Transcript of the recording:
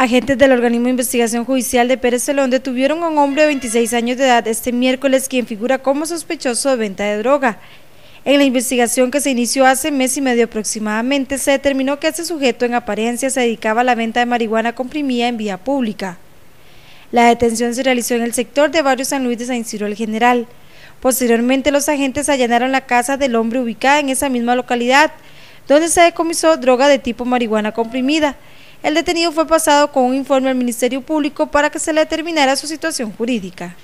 Agentes del organismo de investigación judicial de Pérez Celón detuvieron a un hombre de 26 años de edad este miércoles quien figura como sospechoso de venta de droga. En la investigación que se inició hace mes y medio aproximadamente, se determinó que este sujeto en apariencia se dedicaba a la venta de marihuana comprimida en vía pública. La detención se realizó en el sector de barrio San Luis de San Ciro el General. Posteriormente, los agentes allanaron la casa del hombre ubicada en esa misma localidad, donde se decomisó droga de tipo marihuana comprimida el detenido fue pasado con un informe al Ministerio Público para que se le determinara su situación jurídica.